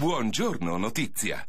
Buongiorno notizia.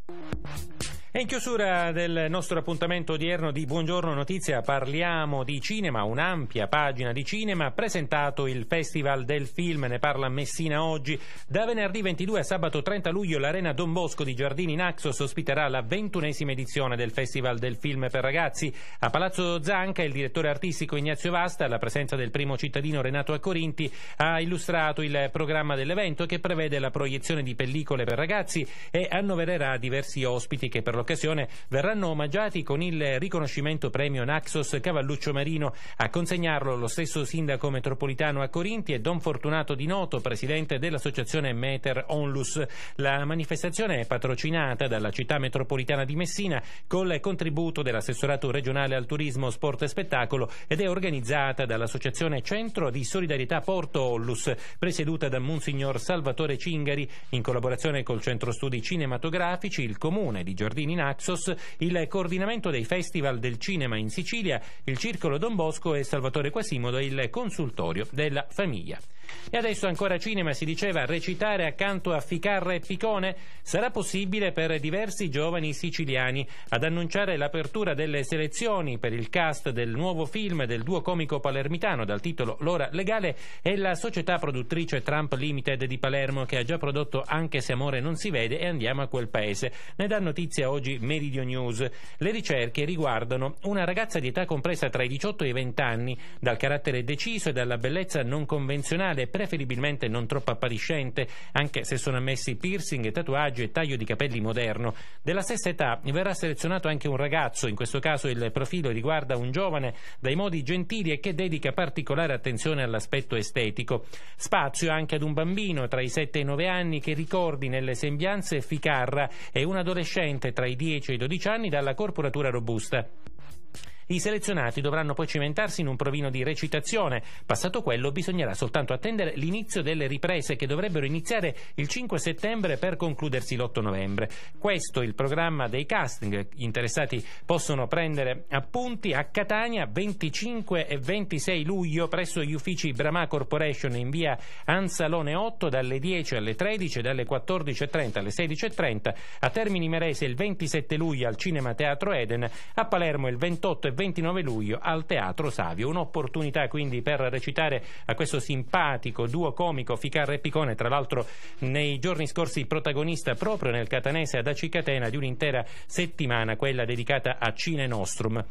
E in chiusura del nostro appuntamento odierno di Buongiorno Notizia parliamo di cinema, un'ampia pagina di cinema, presentato il Festival del Film, ne parla Messina oggi. Da venerdì 22 a sabato 30 luglio l'Arena Don Bosco di Giardini Naxos ospiterà la ventunesima edizione del Festival del Film per ragazzi. A Palazzo Zanca il direttore artistico Ignazio Vasta, alla presenza del primo cittadino Renato Accorinti, ha illustrato il programma dell'evento che prevede la proiezione di pellicole per ragazzi e annovererà diversi ospiti che per lo occasione verranno omaggiati con il riconoscimento premio Naxos Cavalluccio Marino. A consegnarlo lo stesso sindaco metropolitano a Corinti e Don Fortunato Di Noto, presidente dell'associazione Meter Onlus. La manifestazione è patrocinata dalla città metropolitana di Messina col contributo dell'assessorato regionale al turismo, sport e spettacolo ed è organizzata dall'associazione Centro di Solidarietà Porto Onlus, presieduta da Monsignor Salvatore Cingari in collaborazione col Centro Studi Cinematografici, il Comune di Giardini in Axos il coordinamento dei festival del cinema in Sicilia, il Circolo Don Bosco e Salvatore Quasimodo il consultorio della famiglia. E adesso ancora cinema, si diceva, recitare accanto a Ficarra e Picone sarà possibile per diversi giovani siciliani. Ad annunciare l'apertura delle selezioni per il cast del nuovo film del duo comico palermitano dal titolo L'ora legale è la società produttrice Trump Limited di Palermo che ha già prodotto Anche se amore non si vede e andiamo a quel paese. Ne dà notizia oggi Meridio News. Le ricerche riguardano una ragazza di età compresa tra i 18 e i 20 anni, dal carattere deciso e dalla bellezza non convenzionale personale preferibilmente non troppo appariscente, anche se sono ammessi piercing, tatuaggi e taglio di capelli moderno. Della stessa età verrà selezionato anche un ragazzo, in questo caso il profilo riguarda un giovane dai modi gentili e che dedica particolare attenzione all'aspetto estetico. Spazio anche ad un bambino tra i 7 e i 9 anni che ricordi nelle sembianze Ficarra e un adolescente tra i 10 e i 12 anni dalla corporatura robusta. I selezionati dovranno poi cimentarsi in un provino di recitazione. Passato quello bisognerà soltanto attendere l'inizio delle riprese che dovrebbero iniziare il 5 settembre per concludersi l'8 novembre. Questo è il programma dei casting. Gli interessati possono prendere appunti a Catania 25 e 26 luglio presso gli uffici Bramà Corporation in via Ansalone 8 dalle 10 alle 13 e dalle 14.30 alle 16.30 a Termini Merese il 27 luglio al Cinema Teatro Eden, a Palermo il 28 e 29 luglio al Teatro Savio. Un'opportunità quindi per recitare a questo simpatico duo comico Ficarra e Picone, tra l'altro nei giorni scorsi protagonista proprio nel catanese ad Acicatena di un'intera settimana, quella dedicata a Cine Nostrum.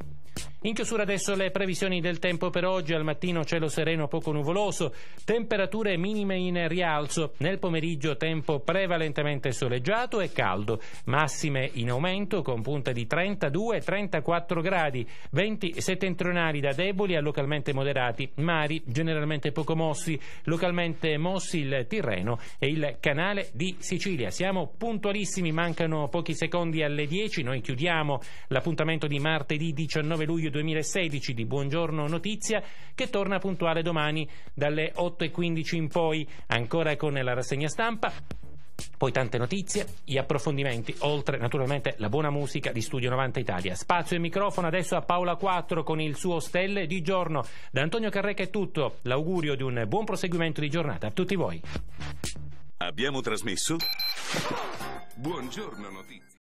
In chiusura adesso le previsioni del tempo per oggi, al mattino cielo sereno poco nuvoloso, temperature minime in rialzo, nel pomeriggio tempo prevalentemente soleggiato e caldo, massime in aumento con punta di 32-34 gradi, venti settentrionali da deboli a localmente moderati, mari generalmente poco mossi, localmente mossi il Tirreno e il Canale di Sicilia. Siamo puntualissimi, mancano pochi secondi alle 10, noi chiudiamo l'appuntamento di martedì 19 luglio 2016 di Buongiorno Notizia che torna puntuale domani dalle 8.15 in poi, ancora con ecco la rassegna stampa. Poi tante notizie, gli approfondimenti, oltre naturalmente la buona musica di Studio 90 Italia. Spazio e microfono adesso a Paola 4 con il suo Stelle di giorno. Da Antonio Carreca è tutto, l'augurio di un buon proseguimento di giornata a tutti voi. Abbiamo trasmesso Buongiorno Notizie.